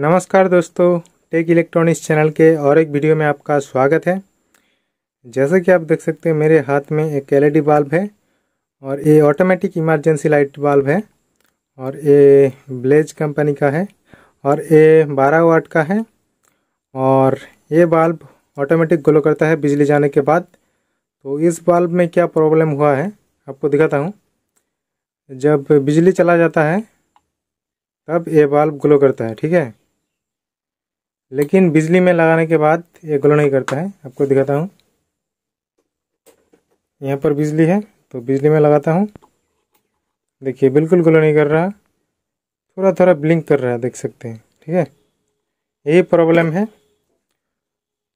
नमस्कार दोस्तों take electronics channel के और एक वीडियो में आपका स्वागत है जैसा कि आप देख सकते हैं मेरे हाथ में एक एलईडी बल्ब e है और ये ऑटोमेटिक इमरजेंसी लाइट बल्ब है और ये ब्लेज कंपनी का है और ये 12 वाट का है और ये बल्ब ऑटोमेटिक ग्लो करता है बिजली जाने के बाद तो इस बल्ब में क्या प्रॉब्लम हुआ है आपको दिखाता हूँ जब बिजली चला जाता है तब ये बल्ब ग्लो करता है ठीक है लेकिन बिजली में लगाने के बाद ये ग्लो नहीं करता है आपको दिखाता हूँ यहाँ पर बिजली है तो बिजली में लगाता हूँ देखिए बिल्कुल ग्लो नहीं कर रहा थोड़ा थोड़ा ब्लिंक कर रहा है देख सकते हैं ठीक है यही प्रॉब्लम है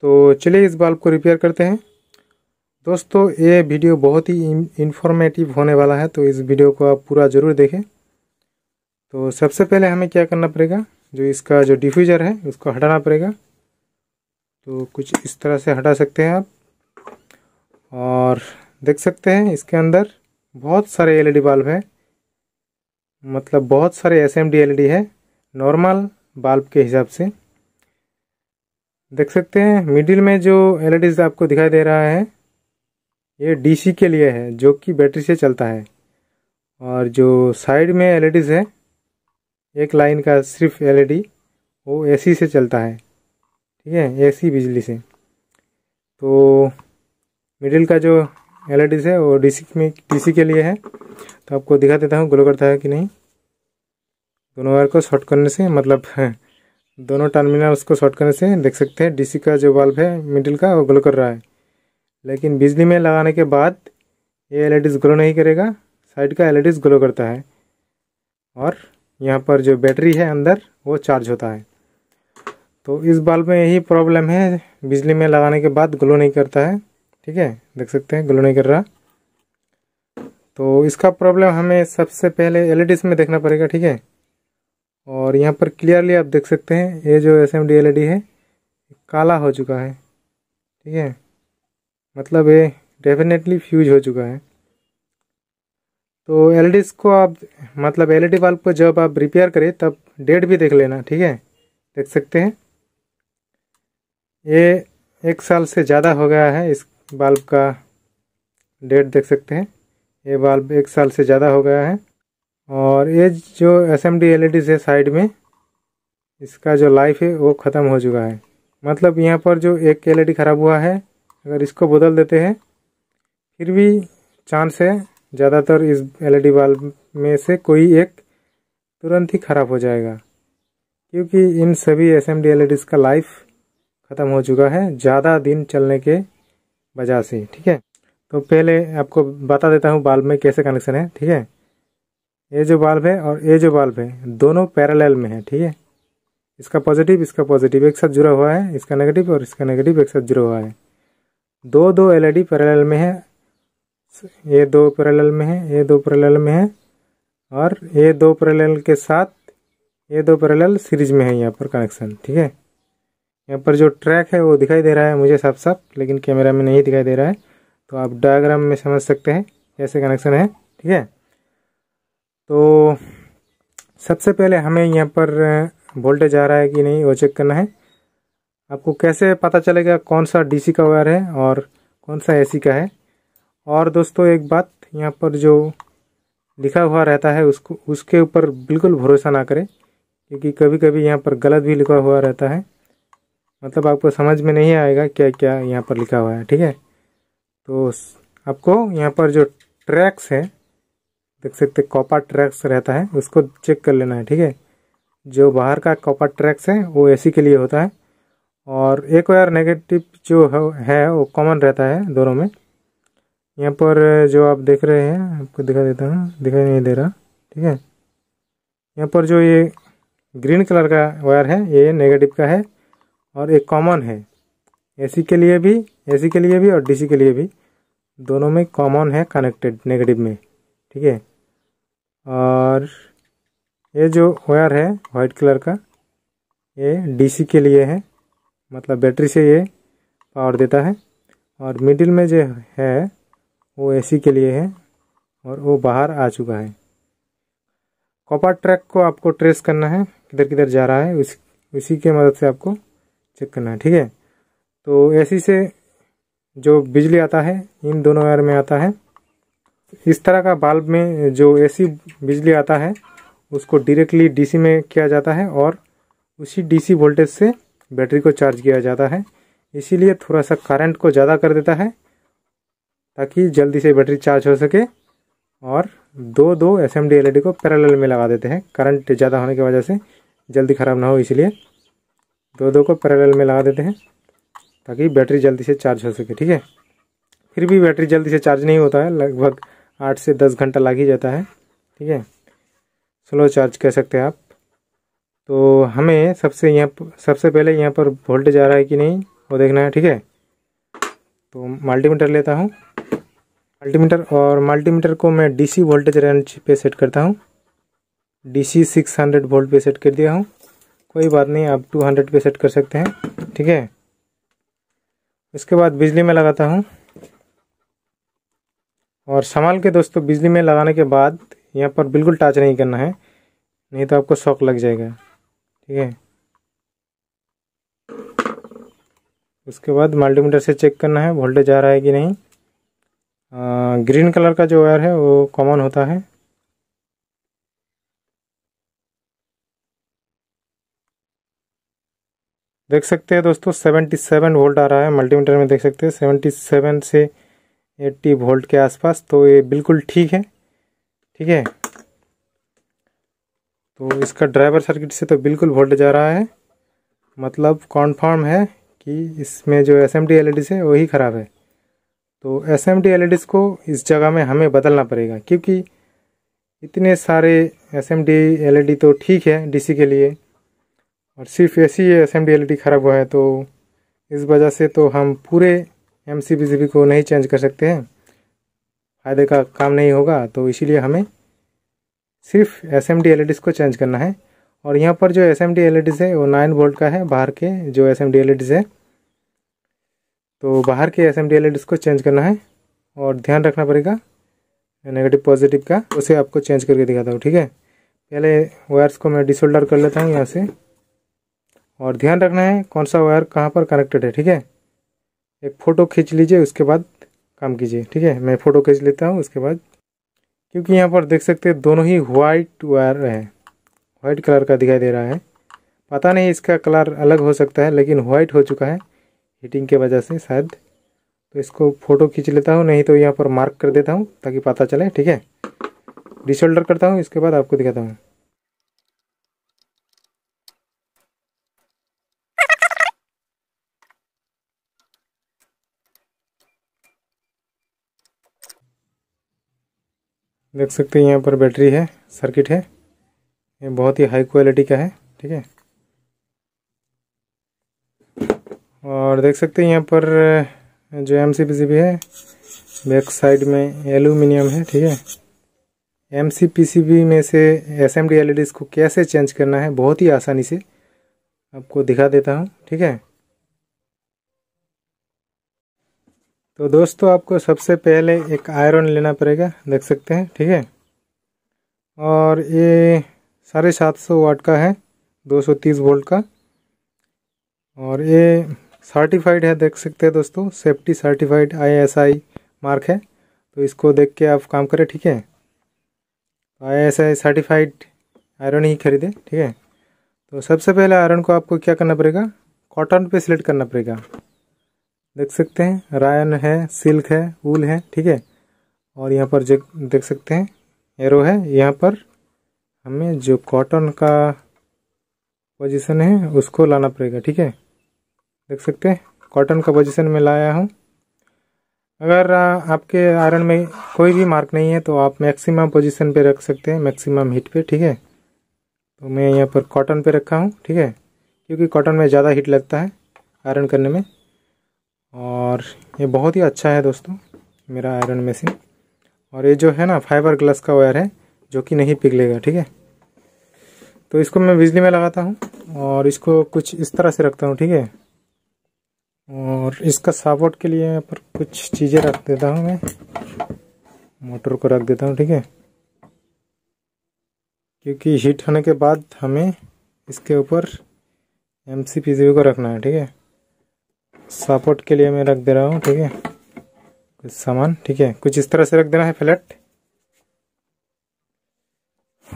तो चलिए इस बल्ब को रिपेयर करते हैं दोस्तों ये वीडियो बहुत ही इन्फॉर्मेटिव होने वाला है तो इस वीडियो को आप पूरा ज़रूर देखें तो सबसे पहले हमें क्या करना पड़ेगा जो इसका जो डिफ्यूज़र है उसको हटाना पड़ेगा तो कुछ इस तरह से हटा सकते हैं आप और देख सकते हैं इसके अंदर बहुत सारे एलईडी बल्ब e हैं मतलब बहुत सारे एस एम है नॉर्मल बल्ब के हिसाब से देख सकते हैं मिडिल में जो एल e आपको दिखाई दे रहा है ये डीसी के लिए है जो कि बैटरी से चलता है और जो साइड में एल e है एक लाइन का सिर्फ एलईडी वो एसी से चलता है ठीक है एसी बिजली से तो मिडिल का जो एल ई है वो डीसी में डीसी के लिए है तो आपको दिखा देता हूँ ग्लो करता है कि नहीं दोनों वायर को शॉर्ट करने से मतलब दोनों टर्मिनल्स को शॉर्ट करने से देख सकते हैं डीसी का जो बल्ब है मिडिल का वो ग्लो कर रहा है लेकिन बिजली में लगाने के बाद ये एल ग्लो नहीं करेगा साइड का एल ग्लो करता है और यहाँ पर जो बैटरी है अंदर वो चार्ज होता है तो इस बल्ब में यही प्रॉब्लम है बिजली में लगाने के बाद ग्लो नहीं करता है ठीक है देख सकते हैं ग्लो नहीं कर रहा तो इसका प्रॉब्लम हमें सबसे पहले एल e में देखना पड़ेगा ठीक है और यहाँ पर क्लियरली आप देख सकते हैं ये जो एस एम e है काला हो चुका है ठीक है मतलब ये डेफिनेटली फ्यूज हो चुका है तो एल को आप मतलब एल ई बल्ब को जब आप रिपेयर करें तब डेट भी देख लेना ठीक है देख सकते हैं ये एक साल से ज़्यादा हो गया है इस बल्ब का डेट देख सकते हैं ये बल्ब एक साल से ज़्यादा हो गया है और ये जो एस एम डी एल है साइड में इसका जो लाइफ है वो ख़त्म हो चुका है मतलब यहाँ पर जो एक एल ख़राब हुआ है अगर इसको बदल देते हैं फिर भी चांस है ज़्यादातर इस एलईडी बल्ब में से कोई एक तुरंत ही ख़राब हो जाएगा क्योंकि इन सभी एस एम e का लाइफ ख़त्म हो चुका है ज़्यादा दिन चलने के वजह से ठीक है तो पहले आपको बता देता हूँ बल्ब में कैसे कनेक्शन है ठीक है ये जो बल्ब है और ये जो बल्ब है दोनों पैरेलल में है ठीक है इसका पॉजिटिव इसका पॉजिटिव एक साथ जुड़ा हुआ है इसका नेगेटिव और इसका नेगेटिव एक साथ जुड़ा हुआ है दो दो एलईडी ई में है ये दो प्रलल में है ये दो प्रलल में है और ये दो प्रलल के साथ ये दो प्रलल सीरीज में है यहाँ पर कनेक्शन ठीक है यहाँ पर जो ट्रैक है वो दिखाई दे रहा है मुझे साफ साफ लेकिन कैमरा में नहीं दिखाई दे रहा है तो आप डायग्राम में समझ सकते हैं कैसे कनेक्शन है ठीक है तो सबसे पहले हमें यहाँ पर वोल्टेज आ रहा है कि नहीं वो चेक करना है आपको कैसे पता चलेगा कौन सा डीसी का वायर है और कौन सा एसी का है और दोस्तों एक बात यहाँ पर जो लिखा हुआ रहता है उसको उसके ऊपर बिल्कुल भरोसा ना करें क्योंकि कभी कभी यहाँ पर गलत भी लिखा हुआ रहता है मतलब आपको समझ में नहीं आएगा क्या क्या यहाँ पर लिखा हुआ है ठीक है तो आपको यहाँ पर जो ट्रैक्स है देख सकते कॉपर ट्रैक्स रहता है उसको चेक कर लेना है ठीक है जो बाहर का कॉपर ट्रैक्स है वो एसी के लिए होता है और एक वायर नेगेटिव जो है वो कॉमन रहता है दोनों में यहाँ पर जो आप देख रहे हैं आपको दिखा देता हूँ दिखाई नहीं दे रहा ठीक है यहाँ पर जो ये ग्रीन कलर का वायर है ये नेगेटिव का है और एक कॉमन है एसी के लिए भी एसी के लिए भी और डीसी के लिए भी दोनों में कॉमन है कनेक्टेड नेगेटिव में ठीक है और ये जो वायर है वाइट कलर का ये डीसी के लिए है मतलब बैटरी से ये पावर देता है और मिडिल में जो है वो एसी के लिए है और वो बाहर आ चुका है कॉपर ट्रैक को आपको ट्रेस करना है किधर किधर जा रहा है उस उसी के मदद से आपको चेक करना है ठीक है तो एसी से जो बिजली आता है इन दोनों वायर में आता है इस तरह का बल्ब में जो एसी बिजली आता है उसको डायरेक्टली डीसी में किया जाता है और उसी डीसी वोल्टेज से बैटरी को चार्ज किया जाता है इसीलिए थोड़ा सा करंट को ज़्यादा कर देता है ताकि जल्दी से बैटरी चार्ज हो सके और दो दो एस एम e को पैरेलल में लगा देते हैं करंट ज़्यादा होने की वजह से जल्दी ख़राब ना हो इसलिए दो दो को पैरेलल में लगा देते हैं ताकि बैटरी जल्दी से चार्ज हो सके ठीक है फिर भी बैटरी जल्दी से चार्ज नहीं होता है लगभग आठ से दस घंटा लग ही जाता है ठीक है स्लो चार्ज कह सकते हैं आप तो हमें सबसे यहाँ सबसे पहले यहाँ पर वोल्टेज आ रहा है कि नहीं वो देखना है ठीक है तो मल्टीमीटर लेता हूँ मल्टीमीटर और मल्टीमीटर को मैं डीसी वोल्टेज रेंज पे सेट करता हूँ डीसी 600 वोल्ट पे सेट कर दिया हूँ कोई बात नहीं आप 200 पे सेट कर सकते हैं ठीक है इसके बाद बिजली में लगाता हूँ और संभाल के दोस्तों बिजली में लगाने के बाद यहाँ पर बिल्कुल टच नहीं करना है नहीं तो आपको शौक लग जाएगा ठीक है उसके बाद मल्टीमीटर से चेक करना है वोल्टेज आ रहा है कि नहीं ग्रीन कलर का जो वायर है वो कॉमन होता है देख सकते हैं दोस्तों सेवेंटी सेवन वोल्ट आ रहा है मल्टीमीटर में देख सकते हैं सेवेंटी सेवन से एट्टी वोल्ट के आसपास तो ये बिल्कुल ठीक है ठीक है तो इसका ड्राइवर सर्किट से तो बिल्कुल वोल्ट जा रहा है मतलब कॉन्फर्म है कि इसमें जो S M D L E D से वही ख़राब है तो एस एम e को इस जगह में हमें बदलना पड़ेगा क्योंकि इतने सारे एस एम e तो ठीक है डीसी के लिए और सिर्फ ऐसी एस एम ख़राब हुआ है तो इस वजह से तो हम पूरे एम सी को नहीं चेंज कर सकते हैं फायदे का काम नहीं होगा तो इसीलिए हमें सिर्फ एस एम e को चेंज करना है और यहाँ पर जो एस एम है वो नाइन वोल्ट का है बाहर के जो एस एम है तो बाहर के एस एम इसको चेंज करना है और ध्यान रखना पड़ेगा नेगेटिव पॉजिटिव का उसे आपको चेंज करके दिखाता हूँ ठीक है पहले वायर्स को मैं डिसोल्डर कर लेता हूँ यहाँ से और ध्यान रखना है कौन सा वायर कहाँ पर कनेक्टेड है ठीक है एक फ़ोटो खींच लीजिए उसके बाद काम कीजिए ठीक है मैं फ़ोटो खींच लेता हूँ उसके बाद क्योंकि यहाँ पर देख सकते हैं दोनों ही वाइट वायर है वाइट कलर का दिखाई दे रहा है पता नहीं इसका कलर अलग हो सकता है लेकिन वाइट हो चुका है हीटिंग के वजह से शायद तो इसको फ़ोटो खींच लेता हूँ नहीं तो यहाँ पर मार्क कर देता हूँ ताकि पता चले ठीक है डिसोल्डर करता हूँ इसके बाद आपको दिखाता हूँ देख सकते हैं यहाँ पर बैटरी है सर्किट है ये बहुत ही हाई क्वालिटी का है ठीक है और देख सकते हैं यहाँ पर जो एम सी भी है बैक साइड में एलुमिनियम है ठीक है एम सी में से एस एम डी को कैसे चेंज करना है बहुत ही आसानी से आपको दिखा देता हूँ ठीक है तो दोस्तों आपको सबसे पहले एक आयरन लेना पड़ेगा देख सकते हैं ठीक है और ये साढ़े सात सौ वाट का है दो सौ तीस वोल्ट का और ये सर्टिफाइड है देख सकते हैं दोस्तों सेफ्टी सर्टिफाइड आई मार्क है तो इसको देख के आप काम करें ठीक है आई सर्टिफाइड आयरन ही खरीदे ठीक है तो सबसे पहले आयरन को आपको क्या करना पड़ेगा कॉटन पे सिलेक्ट करना पड़ेगा देख सकते हैं रायन है सिल्क है वूल है ठीक है और यहाँ पर देख सकते हैं एरो है यहाँ पर हमें जो कॉटन का पोजीशन है उसको लाना पड़ेगा ठीक है देख सकते हैं कॉटन का पोजिशन में लाया हूँ अगर आपके आयरन में कोई भी मार्क नहीं है तो आप मैक्सिमम पोजीशन पे रख सकते हैं मैक्सिमम हीट पे ठीक है तो मैं यहाँ पर कॉटन पे रखा हूँ ठीक है क्योंकि कॉटन में ज़्यादा हीट लगता है आयरन करने में और ये बहुत ही अच्छा है दोस्तों मेरा आयरन मशीन और ये जो है ना फाइबर ग्लास का वायर है जो कि नहीं पिघलेगा ठीक है तो इसको मैं बिजली में लगाता हूँ और इसको कुछ इस तरह से रखता हूँ ठीक है और इसका सपोर्ट के लिए यहाँ पर कुछ चीज़ें रख देता हूँ मैं मोटर को रख देता हूँ ठीक है क्योंकि हीट होने के बाद हमें इसके ऊपर एम सी को रखना है ठीक है सपोर्ट के लिए मैं रख दे रहा हूँ ठीक है कुछ सामान ठीक है कुछ इस तरह से रख देना है फ्लैट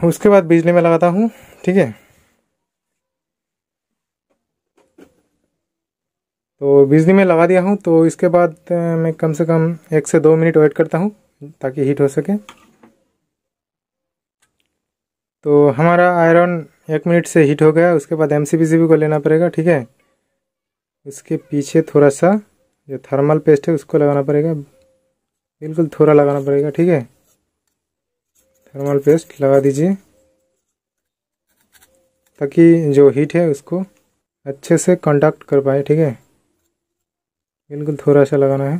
उसके बाद बिजली में लगाता हूँ ठीक है तो बिजली में लगा दिया हूँ तो इसके बाद मैं कम से कम एक से दो मिनट वेट करता हूँ ताकि हीट हो सके तो हमारा आयरन एक मिनट से हीट हो गया उसके बाद एम सी को लेना पड़ेगा ठीक है उसके पीछे थोड़ा सा जो थर्मल पेस्ट है उसको लगाना पड़ेगा बिल्कुल थोड़ा लगाना पड़ेगा ठीक है थर्मल पेस्ट लगा दीजिए ताकि जो हीट है उसको अच्छे से कंडक्ट कर पाए ठीक है बिल्कुल थोड़ा सा लगाना है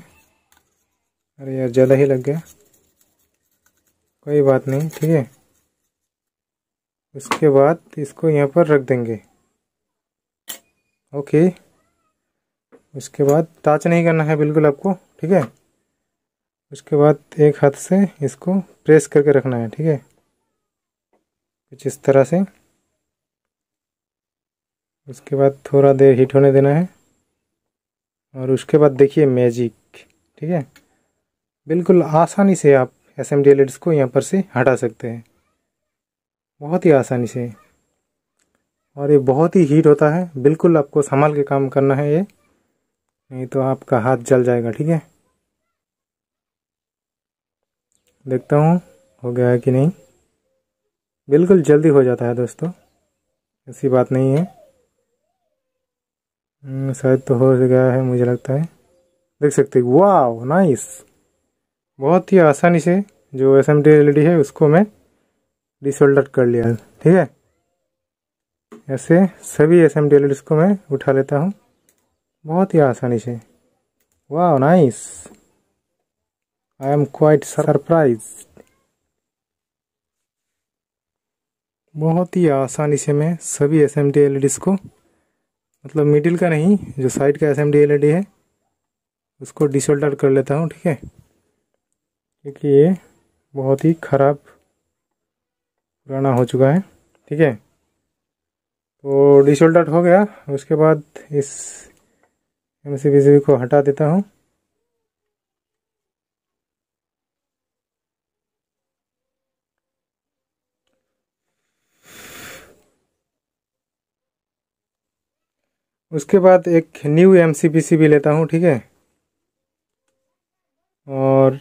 अरे यार ज़्यादा ही लग गया कोई बात नहीं ठीक है उसके बाद इसको यहाँ पर रख देंगे ओके उसके बाद टच नहीं करना है बिल्कुल आपको ठीक है उसके बाद एक हाथ से इसको प्रेस करके रखना है ठीक है कुछ इस तरह से उसके बाद थोड़ा देर हीट होने देना है और उसके बाद देखिए मैजिक ठीक है बिल्कुल आसानी से आप एस एम e को यहाँ पर से हटा सकते हैं बहुत ही आसानी से और ये बहुत ही हीट होता है बिल्कुल आपको संभाल के काम करना है ये नहीं तो आपका हाथ जल जाएगा ठीक है देखता हूँ हो गया है कि नहीं बिल्कुल जल्दी हो जाता है दोस्तों ऐसी बात नहीं है हम्म, शायद तो हो गया है मुझे लगता है देख सकते वाह नाइस बहुत ही आसानी से जो एस एम डी है उसको मैं डिसोल्डर कर लिया ठीक है ऐसे सभी एस एम डी को मैं उठा लेता हूँ बहुत ही आसानी से वाह nice I am quite surprise बहुत ही आसानी से मैं सभी एस एम डी को मतलब मिडिल का नहीं जो साइड का एस एम e है उसको डिसोल्डर कर लेता हूँ ठीक है क्योंकि ये बहुत ही ख़राब पुराना हो चुका है ठीक है तो डिसोल्डर हो गया उसके बाद इस एम को हटा देता हूँ उसके बाद एक न्यू एम भी लेता हूँ ठीक है और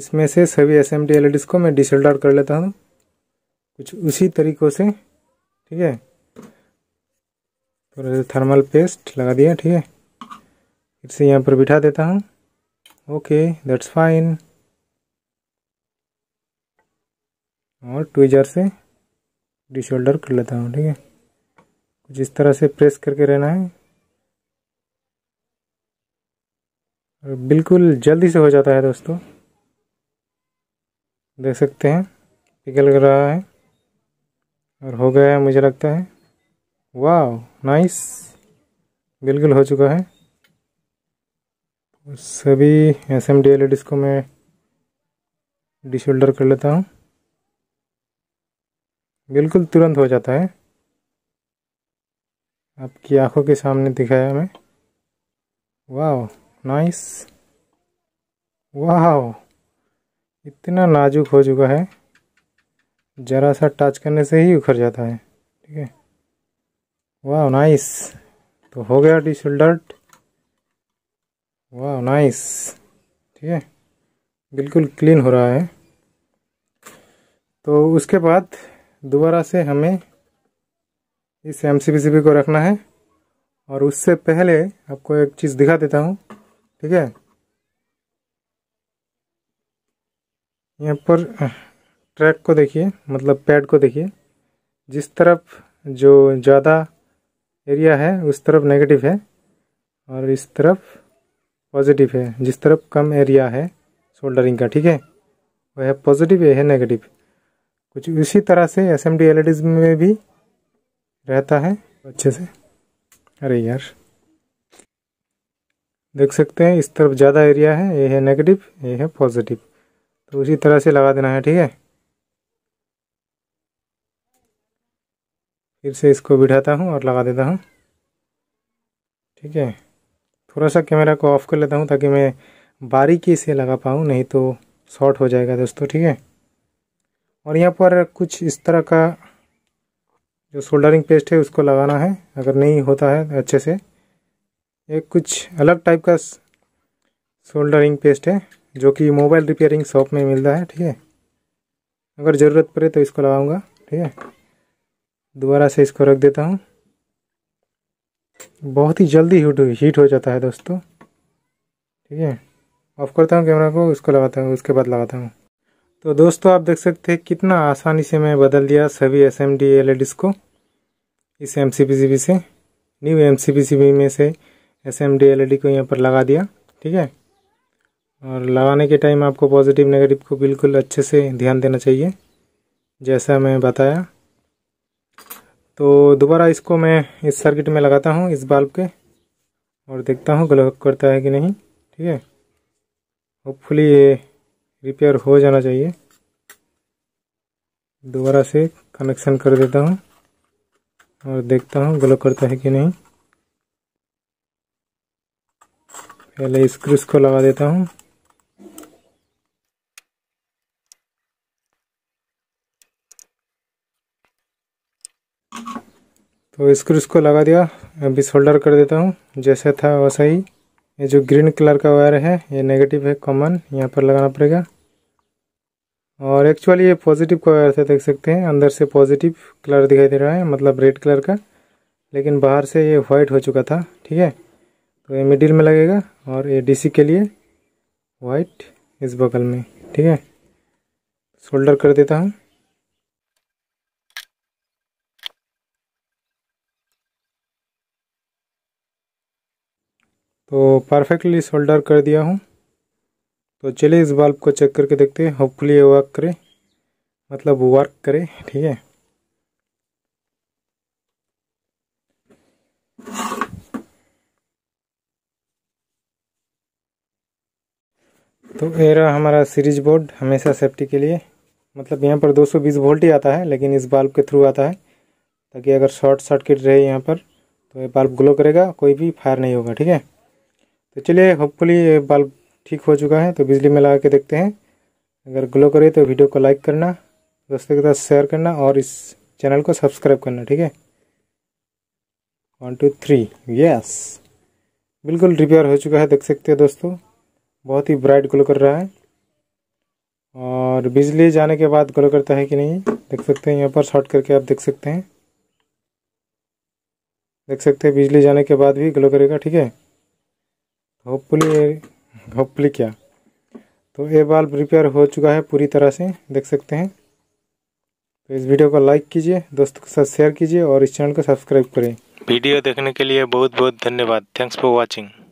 इसमें से सभी एस एम e को मैं डिसल्डर कर लेता हूँ कुछ उसी तरीक़ों से ठीक है थोड़ा सा थर्मल पेस्ट लगा दिया ठीक है फिर से यहाँ पर बिठा देता हूँ ओके दैट्स फाइन और ट्विजर से डिसोल्डर कर लेता हूँ ठीक है कुछ इस तरह से प्रेस करके रहना है और बिल्कुल जल्दी से हो जाता है दोस्तों देख सकते हैं पिघल रहा है और हो गया है मुझे लगता है वाह नाइस बिल्कुल हो चुका है सभी S M D L ED को मैं डिशोल्डर कर लेता हूँ बिल्कुल तुरंत हो जाता है आपकी आंखों के सामने दिखाया मैं वाह नाइस वाह इतना नाजुक हो चुका है ज़रा सा टच करने से ही उखड़ जाता है ठीक है वाह नाइस तो हो गया डी शोल्डर्ट वाह नाइस ठीक है बिल्कुल क्लीन हो रहा है तो उसके बाद दोबारा से हमें इस एम सी को रखना है और उससे पहले आपको एक चीज़ दिखा देता हूँ ठीक है यहाँ पर ट्रैक को देखिए मतलब पैड को देखिए जिस तरफ जो ज़्यादा एरिया है उस तरफ नेगेटिव है और इस तरफ पॉजिटिव है जिस तरफ कम एरिया है शोल्डरिंग का ठीक है वह पॉजिटिव है नेगेटिव कुछ उसी तरह से एस एम e में भी रहता है अच्छे से अरे यार देख सकते हैं इस तरफ ज़्यादा एरिया है ये है नेगेटिव ये है पॉजिटिव तो उसी तरह से लगा देना है ठीक है फिर से इसको बिठाता हूँ और लगा देता हूँ ठीक है थोड़ा सा कैमरा को ऑफ़ कर लेता हूँ ताकि मैं बारीकी से लगा पाऊँ नहीं तो शॉर्ट हो जाएगा दोस्तों ठीक है और यहाँ पर कुछ इस तरह का जो सोल्डरिंग पेस्ट है उसको लगाना है अगर नहीं होता है अच्छे से एक कुछ अलग टाइप का सोल्डरिंग पेस्ट है जो कि मोबाइल रिपेयरिंग शॉप में मिलता है ठीक है अगर ज़रूरत पड़े तो इसको लगाऊंगा ठीक है दोबारा से इसको रख देता हूँ बहुत ही जल्दी हीट हीट हो जाता है दोस्तों ठीक है ऑफ करता हूँ कैमरा को उसको लगाता हूँ उसके बाद लगाता हूँ तो दोस्तों आप देख सकते हैं कितना आसानी से मैं बदल दिया सभी S M D L EDs को इस M C P C B से new M C P C B में से S M D L E D को यहाँ पर लगा दिया ठीक है और लगाने के टाइम आपको पॉजिटिव नेगेटिव को बिल्कुल अच्छे से ध्यान देना चाहिए जैसा मैं बताया तो दोबारा इसको मैं इस सर्किट में लगाता हूँ इस बल्ब के और देखता हूँ ग्लो करता है कि नहीं ठीक है होपफुली ये रिपेयर हो जाना चाहिए दोबारा से कनेक्शन कर देता हूँ और देखता हूँ ग्लो करता है कि नहीं पहले स्क्रूस को लगा देता हूँ तो स्क्रूस को लगा दिया अभी सोल्डर कर देता हूँ जैसे था वैसा ही ये जो ग्रीन कलर का वायर है ये नेगेटिव है कॉमन यहाँ पर लगाना पड़ेगा और एक्चुअली ये पॉजिटिव कलर से देख सकते हैं अंदर से पॉजिटिव कलर दिखाई दे रहा है मतलब रेड कलर का लेकिन बाहर से ये वाइट हो चुका था ठीक है तो ये मिडिल में लगेगा और ये डीसी के लिए वाइट इस बगल में ठीक है शोल्डर कर देता हूँ तो परफेक्टली शोल्डर कर दिया हूँ तो चलिए इस बल्ब को चेक करके देखते हैं होपफुली ये वर्क करे मतलब वर्क करे ठीक है तो ये रहा हमारा सीरीज बोर्ड हमेशा सेफ्टी के लिए मतलब यहाँ पर 220 वोल्ट ही आता है लेकिन इस बल्ब के थ्रू आता है ताकि अगर शॉर्ट सर्किट रहे यहाँ पर तो ये बल्ब ग्लो करेगा कोई भी फायर नहीं होगा ठीक है तो चलिए होपफुली ये बल्ब ठीक हो चुका है तो बिजली में लगा के देखते हैं अगर ग्लो करे तो वीडियो को लाइक करना दोस्तों के साथ शेयर करना और इस चैनल को सब्सक्राइब करना ठीक है वन टू थ्री यस बिल्कुल रिपेयर हो चुका है देख सकते हैं दोस्तों बहुत ही ब्राइट ग्लो कर रहा है और बिजली जाने के बाद ग्लो करता है कि नहीं देख सकते हैं यहाँ पर शॉर्ट करके आप देख सकते हैं देख सकते हैं बिजली जाने के बाद भी ग्लो करेगा ठीक है होपफुली होपली क्या तो ये बाल प्रिपेयर हो चुका है पूरी तरह से देख सकते हैं तो इस वीडियो को लाइक कीजिए दोस्तों के साथ शेयर कीजिए और इस चैनल को सब्सक्राइब करें वीडियो देखने के लिए बहुत बहुत धन्यवाद थैंक्स फॉर वॉचिंग